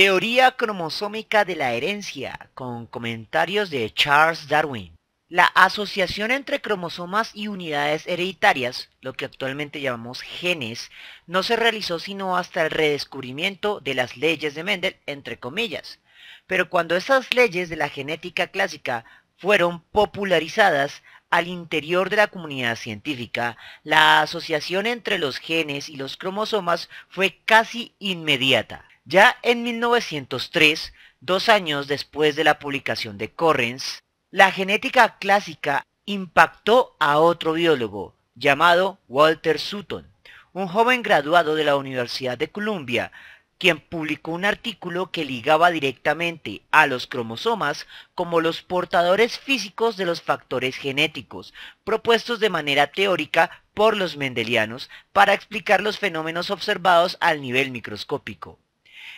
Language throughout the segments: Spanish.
Teoría cromosómica de la herencia, con comentarios de Charles Darwin. La asociación entre cromosomas y unidades hereditarias, lo que actualmente llamamos genes, no se realizó sino hasta el redescubrimiento de las leyes de Mendel, entre comillas. Pero cuando esas leyes de la genética clásica fueron popularizadas al interior de la comunidad científica, la asociación entre los genes y los cromosomas fue casi inmediata. Ya en 1903, dos años después de la publicación de Correns, la genética clásica impactó a otro biólogo llamado Walter Sutton, un joven graduado de la Universidad de Columbia, quien publicó un artículo que ligaba directamente a los cromosomas como los portadores físicos de los factores genéticos, propuestos de manera teórica por los mendelianos para explicar los fenómenos observados al nivel microscópico.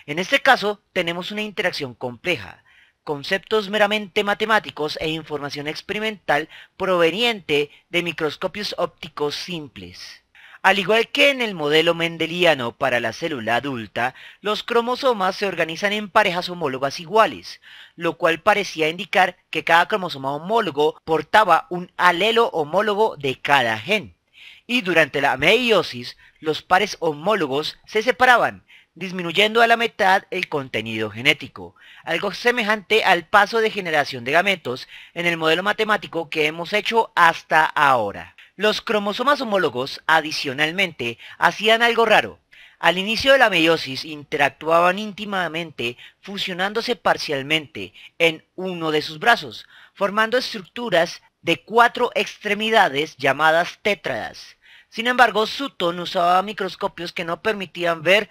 En este caso, tenemos una interacción compleja, conceptos meramente matemáticos e información experimental proveniente de microscopios ópticos simples. Al igual que en el modelo mendeliano para la célula adulta, los cromosomas se organizan en parejas homólogas iguales, lo cual parecía indicar que cada cromosoma homólogo portaba un alelo homólogo de cada gen. Y durante la meiosis, los pares homólogos se separaban, disminuyendo a la mitad el contenido genético, algo semejante al paso de generación de gametos en el modelo matemático que hemos hecho hasta ahora. Los cromosomas homólogos, adicionalmente, hacían algo raro. Al inicio de la meiosis interactuaban íntimamente, fusionándose parcialmente en uno de sus brazos, formando estructuras de cuatro extremidades llamadas tétradas. Sin embargo, Sutton usaba microscopios que no permitían ver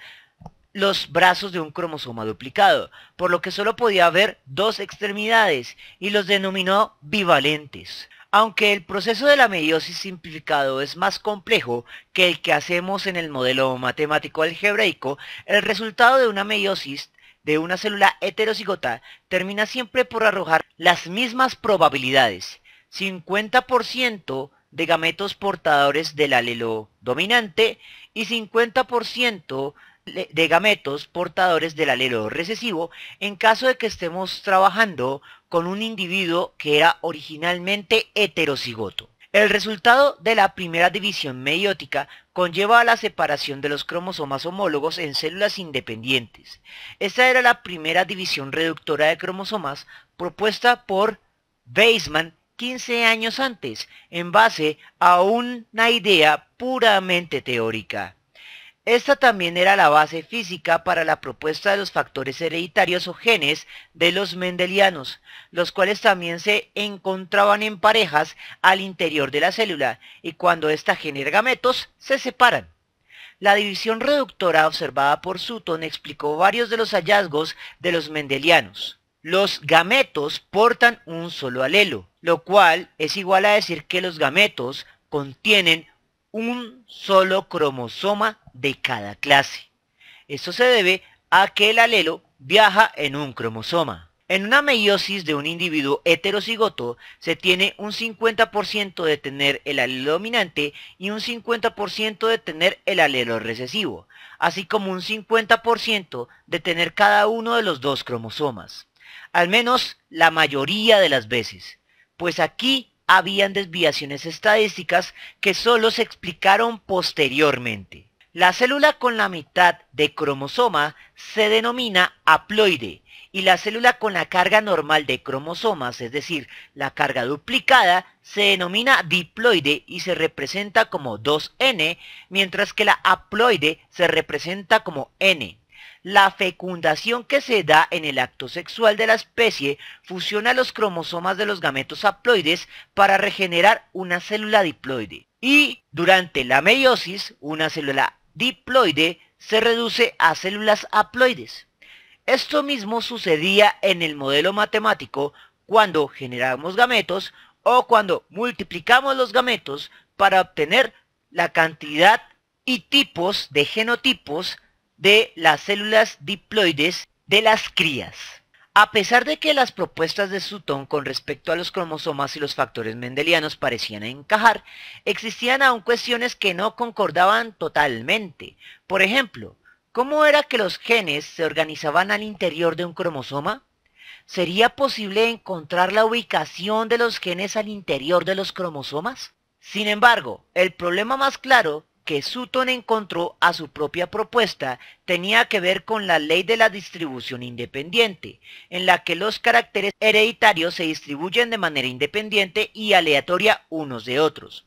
los brazos de un cromosoma duplicado, por lo que solo podía haber dos extremidades y los denominó bivalentes. Aunque el proceso de la meiosis simplificado es más complejo que el que hacemos en el modelo matemático algebraico, el resultado de una meiosis de una célula heterocigota termina siempre por arrojar las mismas probabilidades, 50% de gametos portadores del alelo dominante y 50% de gametos portadores del alelo recesivo en caso de que estemos trabajando con un individuo que era originalmente heterocigoto. El resultado de la primera división meiótica conlleva la separación de los cromosomas homólogos en células independientes. Esta era la primera división reductora de cromosomas propuesta por Weismann 15 años antes, en base a una idea puramente teórica. Esta también era la base física para la propuesta de los factores hereditarios o genes de los mendelianos, los cuales también se encontraban en parejas al interior de la célula y cuando ésta genera gametos, se separan. La división reductora observada por Sutton explicó varios de los hallazgos de los mendelianos. Los gametos portan un solo alelo, lo cual es igual a decir que los gametos contienen un solo cromosoma de cada clase. Esto se debe a que el alelo viaja en un cromosoma. En una meiosis de un individuo heterocigoto se tiene un 50% de tener el alelo dominante y un 50% de tener el alelo recesivo, así como un 50% de tener cada uno de los dos cromosomas. Al menos la mayoría de las veces, pues aquí habían desviaciones estadísticas que solo se explicaron posteriormente. La célula con la mitad de cromosoma se denomina haploide y la célula con la carga normal de cromosomas, es decir, la carga duplicada, se denomina diploide y se representa como 2N, mientras que la haploide se representa como N. La fecundación que se da en el acto sexual de la especie fusiona los cromosomas de los gametos haploides para regenerar una célula diploide. Y durante la meiosis, una célula diploide se reduce a células haploides. Esto mismo sucedía en el modelo matemático cuando generamos gametos o cuando multiplicamos los gametos para obtener la cantidad y tipos de genotipos de las células diploides de las crías. A pesar de que las propuestas de Sutton con respecto a los cromosomas y los factores mendelianos parecían encajar, existían aún cuestiones que no concordaban totalmente. Por ejemplo, ¿cómo era que los genes se organizaban al interior de un cromosoma? ¿Sería posible encontrar la ubicación de los genes al interior de los cromosomas? Sin embargo, el problema más claro que Sutton encontró a su propia propuesta tenía que ver con la ley de la distribución independiente, en la que los caracteres hereditarios se distribuyen de manera independiente y aleatoria unos de otros.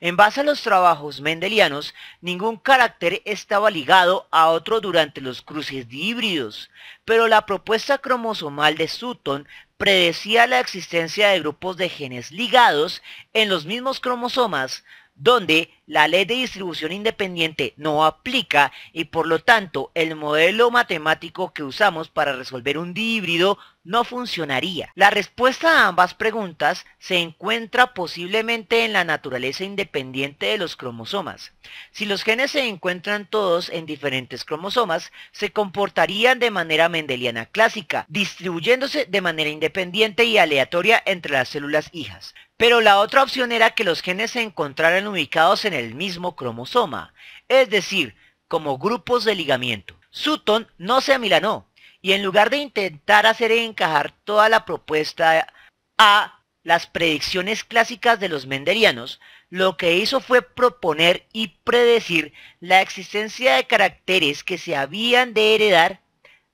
En base a los trabajos mendelianos, ningún carácter estaba ligado a otro durante los cruces de híbridos, pero la propuesta cromosomal de Sutton predecía la existencia de grupos de genes ligados en los mismos cromosomas, donde la ley de distribución independiente no aplica y por lo tanto el modelo matemático que usamos para resolver un híbrido no funcionaría. La respuesta a ambas preguntas se encuentra posiblemente en la naturaleza independiente de los cromosomas. Si los genes se encuentran todos en diferentes cromosomas, se comportarían de manera mendeliana clásica, distribuyéndose de manera independiente y aleatoria entre las células hijas. Pero la otra opción era que los genes se encontraran ubicados en el mismo cromosoma, es decir, como grupos de ligamiento. Sutton no se amilanó, y en lugar de intentar hacer encajar toda la propuesta a las predicciones clásicas de los mendelianos, lo que hizo fue proponer y predecir la existencia de caracteres que se habían de heredar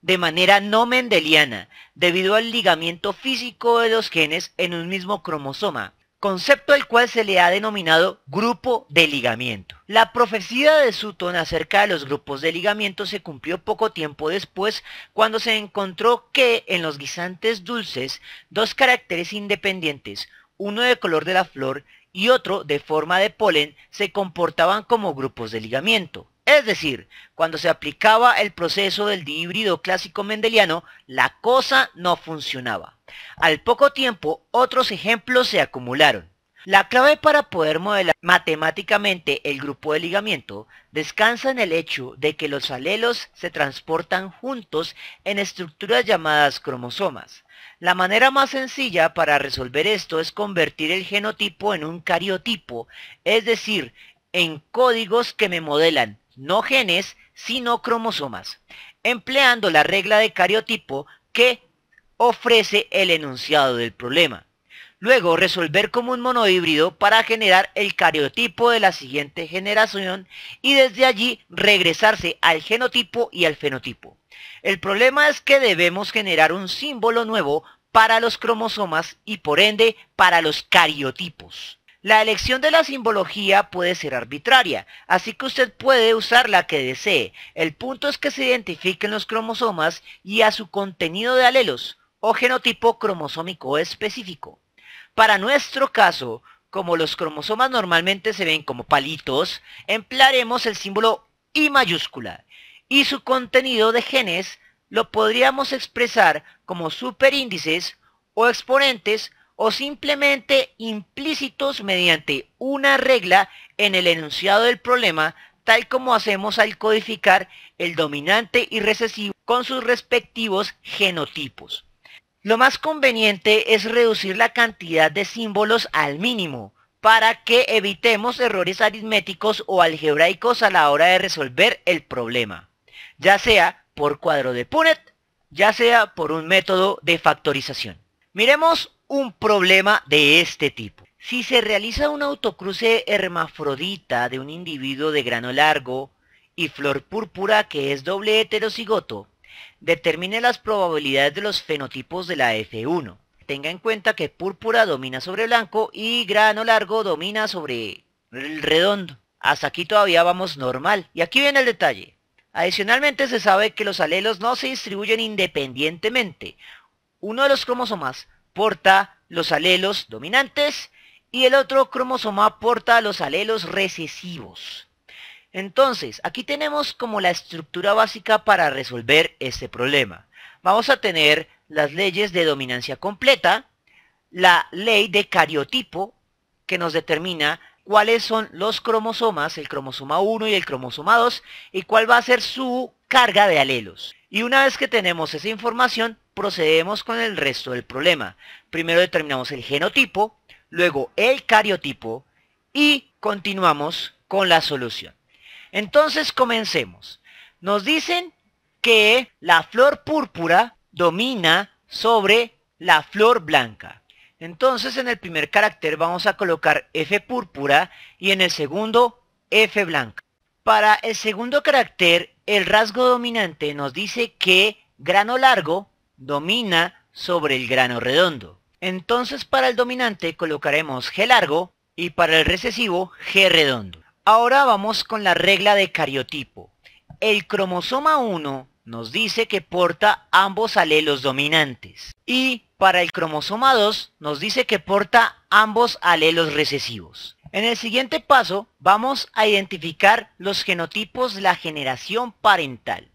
de manera no mendeliana, debido al ligamiento físico de los genes en un mismo cromosoma, concepto al cual se le ha denominado grupo de ligamiento. La profecía de Sutton acerca de los grupos de ligamiento se cumplió poco tiempo después cuando se encontró que en los guisantes dulces dos caracteres independientes, uno de color de la flor y otro de forma de polen, se comportaban como grupos de ligamiento. Es decir, cuando se aplicaba el proceso del híbrido clásico mendeliano, la cosa no funcionaba. Al poco tiempo, otros ejemplos se acumularon. La clave para poder modelar matemáticamente el grupo de ligamiento descansa en el hecho de que los alelos se transportan juntos en estructuras llamadas cromosomas. La manera más sencilla para resolver esto es convertir el genotipo en un cariotipo, es decir, en códigos que me modelan no genes, sino cromosomas, empleando la regla de cariotipo que ofrece el enunciado del problema. Luego resolver como un monohíbrido para generar el cariotipo de la siguiente generación y desde allí regresarse al genotipo y al fenotipo. El problema es que debemos generar un símbolo nuevo para los cromosomas y por ende para los cariotipos. La elección de la simbología puede ser arbitraria, así que usted puede usar la que desee. El punto es que se identifiquen los cromosomas y a su contenido de alelos o genotipo cromosómico específico. Para nuestro caso, como los cromosomas normalmente se ven como palitos, emplearemos el símbolo I mayúscula y su contenido de genes lo podríamos expresar como superíndices o exponentes o simplemente implícitos mediante una regla en el enunciado del problema, tal como hacemos al codificar el dominante y recesivo con sus respectivos genotipos. Lo más conveniente es reducir la cantidad de símbolos al mínimo, para que evitemos errores aritméticos o algebraicos a la hora de resolver el problema, ya sea por cuadro de PUNET, ya sea por un método de factorización. Miremos un problema de este tipo. Si se realiza un autocruce hermafrodita de un individuo de grano largo y flor púrpura que es doble heterocigoto, determine las probabilidades de los fenotipos de la F1. Tenga en cuenta que púrpura domina sobre blanco y grano largo domina sobre el redondo. Hasta aquí todavía vamos normal. Y aquí viene el detalle. Adicionalmente se sabe que los alelos no se distribuyen independientemente. Uno de los cromosomas porta los alelos dominantes y el otro cromosoma porta los alelos recesivos. Entonces, aquí tenemos como la estructura básica para resolver este problema. Vamos a tener las leyes de dominancia completa, la ley de cariotipo, que nos determina cuáles son los cromosomas, el cromosoma 1 y el cromosoma 2, y cuál va a ser su carga de alelos. Y una vez que tenemos esa información, procedemos con el resto del problema. Primero determinamos el genotipo, luego el cariotipo y continuamos con la solución. Entonces comencemos. Nos dicen que la flor púrpura domina sobre la flor blanca. Entonces en el primer carácter vamos a colocar F púrpura y en el segundo F blanca. Para el segundo carácter, el rasgo dominante nos dice que grano largo domina sobre el grano redondo. Entonces para el dominante colocaremos G largo y para el recesivo G redondo. Ahora vamos con la regla de cariotipo. El cromosoma 1 nos dice que porta ambos alelos dominantes y para el cromosoma 2 nos dice que porta ambos alelos recesivos. En el siguiente paso vamos a identificar los genotipos de la generación parental.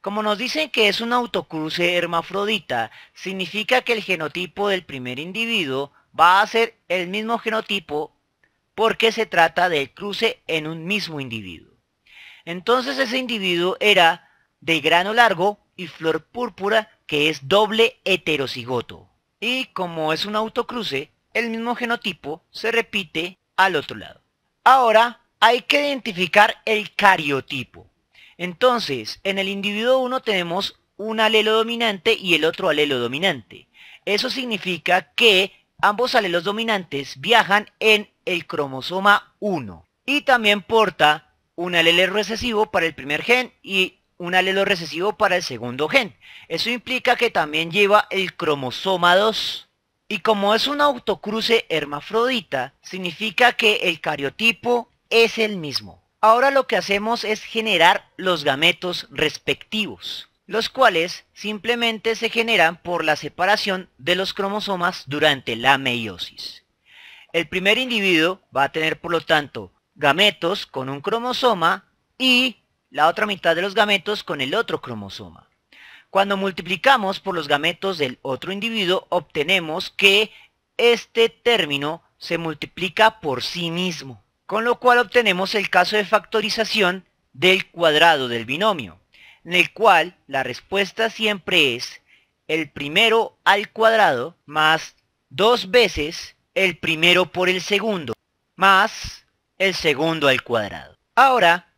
Como nos dicen que es un autocruce hermafrodita, significa que el genotipo del primer individuo va a ser el mismo genotipo porque se trata del cruce en un mismo individuo. Entonces ese individuo era de grano largo y flor púrpura que es doble heterocigoto. Y como es un autocruce, el mismo genotipo se repite al otro lado. Ahora hay que identificar el cariotipo. Entonces, en el individuo 1 tenemos un alelo dominante y el otro alelo dominante. Eso significa que ambos alelos dominantes viajan en el cromosoma 1 y también porta un alelo recesivo para el primer gen y un alelo recesivo para el segundo gen. Eso implica que también lleva el cromosoma 2. Y como es un autocruce hermafrodita, significa que el cariotipo es el mismo. Ahora lo que hacemos es generar los gametos respectivos, los cuales simplemente se generan por la separación de los cromosomas durante la meiosis. El primer individuo va a tener por lo tanto gametos con un cromosoma y la otra mitad de los gametos con el otro cromosoma. Cuando multiplicamos por los gametos del otro individuo obtenemos que este término se multiplica por sí mismo con lo cual obtenemos el caso de factorización del cuadrado del binomio, en el cual la respuesta siempre es el primero al cuadrado más dos veces el primero por el segundo, más el segundo al cuadrado. Ahora,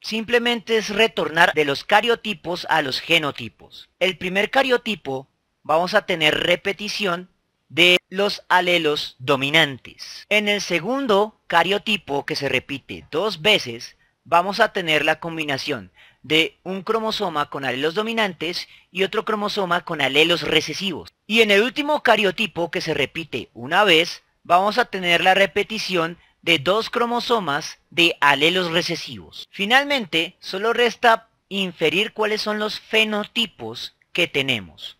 simplemente es retornar de los cariotipos a los genotipos. El primer cariotipo vamos a tener repetición de los alelos dominantes. En el segundo cariotipo que se repite dos veces, vamos a tener la combinación de un cromosoma con alelos dominantes y otro cromosoma con alelos recesivos. Y en el último cariotipo que se repite una vez, vamos a tener la repetición de dos cromosomas de alelos recesivos. Finalmente, solo resta inferir cuáles son los fenotipos que tenemos.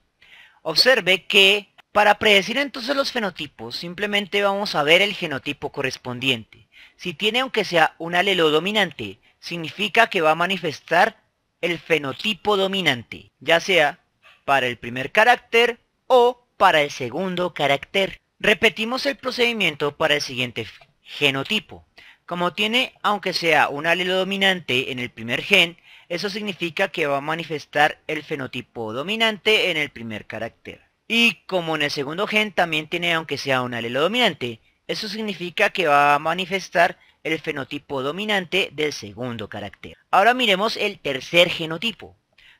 Observe que para predecir entonces los fenotipos, simplemente vamos a ver el genotipo correspondiente. Si tiene aunque sea un alelo dominante, significa que va a manifestar el fenotipo dominante, ya sea para el primer carácter o para el segundo carácter. Repetimos el procedimiento para el siguiente genotipo. Como tiene aunque sea un alelo dominante en el primer gen, eso significa que va a manifestar el fenotipo dominante en el primer carácter. Y como en el segundo gen también tiene aunque sea un alelo dominante, eso significa que va a manifestar el fenotipo dominante del segundo carácter. Ahora miremos el tercer genotipo.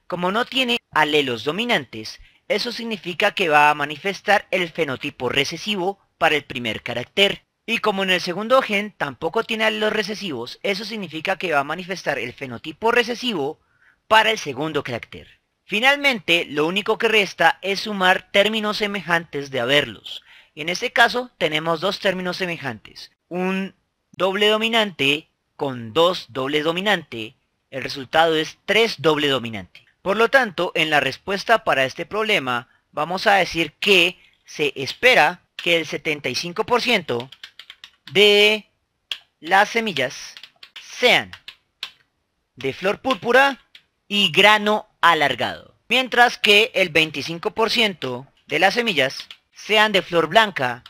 Como no tiene alelos dominantes, eso significa que va a manifestar el fenotipo recesivo para el primer carácter. Y como en el segundo gen tampoco tiene alelos recesivos, eso significa que va a manifestar el fenotipo recesivo para el segundo carácter. Finalmente, lo único que resta es sumar términos semejantes de haberlos. en este caso tenemos dos términos semejantes. Un doble dominante con dos doble dominante. El resultado es tres doble dominante. Por lo tanto, en la respuesta para este problema, vamos a decir que se espera que el 75% de las semillas sean de flor púrpura y grano alargado. Mientras que el 25% de las semillas sean de flor blanca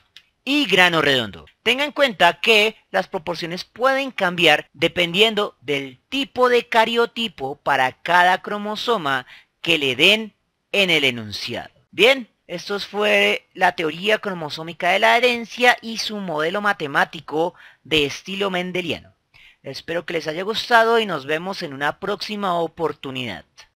y grano redondo. Tenga en cuenta que las proporciones pueden cambiar dependiendo del tipo de cariotipo para cada cromosoma que le den en el enunciado. Bien, esto fue la teoría cromosómica de la herencia y su modelo matemático de estilo mendeliano. Espero que les haya gustado y nos vemos en una próxima oportunidad.